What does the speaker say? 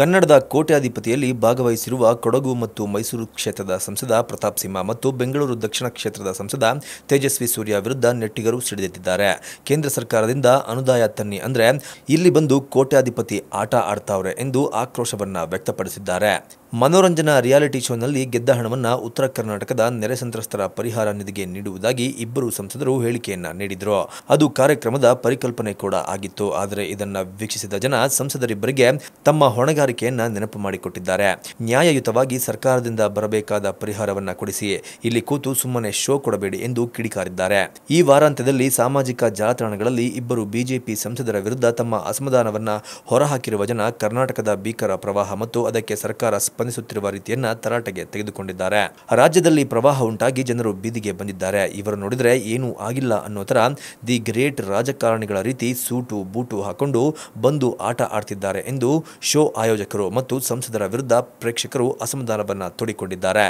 ಕನ್ನಡದ ಕೋಟ್ಯಾಧಿಪತಿಯಲ್ಲಿ ಭಾಗವಹಿಸಿರುವ ಕೊಡಗು ಮತ್ತು ಮೈಸೂರು ಕ್ಷೇತ್ರದ ಸಂಸದ ಪ್ರತಾಪ್ ಸಿಂಹ ಮತ್ತು ಬೆಂಗಳೂರು ದಕ್ಷಿಣ ಕ್ಷೇತ್ರದ ಸಂಸದ ತೇಜಸ್ವಿ ಸೂರ್ಯ ವಿರುದ್ಧ ನೆಟ್ಟಿಗರು ಸಿಡಿದೆದ್ದಿದ್ದಾರೆ ಕೇಂದ್ರ ಸರ್ಕಾರದಿಂದ ಅನುದಾಯ ತನ್ನಿ ಅಂದರೆ ಇಲ್ಲಿ ಬಂದು ಕೋಟ್ಯಾಧಿಪತಿ ಆಟ ಆಡ್ತಾವ್ರೆ ಎಂದು ಆಕ್ರೋಶವನ್ನು ವ್ಯಕ್ತಪಡಿಸಿದ್ದಾರೆ ಮನೋರಂಜನಾ ರಿಯಾಲಿಟಿ ಶೋನಲ್ಲಿ ಗೆದ್ದ ಹಣವನ್ನು ಉತ್ತರ ಕರ್ನಾಟಕದ ನೆರೆ ಸಂತ್ರಸ್ತರ ಪರಿಹಾರ ನಿಧಿಗೆ ನೀಡುವುದಾಗಿ ಇಬ್ಬರು ಸಂಸದರು ಹೇಳಿಕೆಯನ್ನ ನೀಡಿದರು ಅದು ಕಾರ್ಯಕ್ರಮದ ಪರಿಕಲ್ಪನೆ ಕೂಡ ಆಗಿತ್ತು ಆದರೆ ಇದನ್ನು ವೀಕ್ಷಿಸಿದ ಜನ ಸಂಸದರಿಬ್ಬರಿಗೆ ತಮ್ಮ ಹೊಣೆಗಾರಿಕೆಯನ್ನ ನೆನಪು ಮಾಡಿಕೊಟ್ಟಿದ್ದಾರೆ ನ್ಯಾಯಯುತವಾಗಿ ಸರ್ಕಾರದಿಂದ ಬರಬೇಕಾದ ಪರಿಹಾರವನ್ನ ಕೊಡಿಸಿ ಇಲ್ಲಿ ಕೂತು ಸುಮ್ಮನೆ ಶೋ ಕೊಡಬೇಡಿ ಎಂದು ಕಿಡಿಕಾರಿದ್ದಾರೆ ಈ ವಾರಾಂತ್ಯದಲ್ಲಿ ಸಾಮಾಜಿಕ ಜಾಲತಾಣಗಳಲ್ಲಿ ಇಬ್ಬರು ಬಿಜೆಪಿ ಸಂಸದರ ವಿರುದ್ಧ ತಮ್ಮ ಅಸಮಾಧಾನವನ್ನ ಹೊರಹಾಕಿರುವ ಜನ ಕರ್ನಾಟಕದ ಭೀಕರ ಪ್ರವಾಹ ಮತ್ತು ಅದಕ್ಕೆ ಸರ್ಕಾರ ಸ್ಪಂದ ಸ್ಪಂದಿಸುತ್ತಿರುವ ರೀತಿಯನ್ನ ತರಾಟೆಗೆ ತೆಗೆದುಕೊಂಡಿದ್ದಾರೆ ರಾಜ್ಯದಲ್ಲಿ ಪ್ರವಾಹ ಉಂಟಾಗಿ ಜನರು ಬೀದಿಗೆ ಬಂದಿದ್ದಾರೆ ಇವರು ನೋಡಿದರೆ ಏನೂ ಆಗಿಲ್ಲ ಅನ್ನೋ ತರ ದಿ ಗ್ರೇಟ್ ರಾಜಕಾರಣಿಗಳ ರೀತಿ ಸೂಟು ಬೂಟು ಹಾಕೊಂಡು ಬಂದು ಆಟ ಆಡ್ತಿದ್ದಾರೆ ಎಂದು ಶೋ ಆಯೋಜಕರು ಮತ್ತು ಸಂಸದರ ವಿರುದ್ಧ ಪ್ರೇಕ್ಷಕರು ಅಸಮಾಧಾನವನ್ನು ತೋಡಿಕೊಂಡಿದ್ದಾರೆ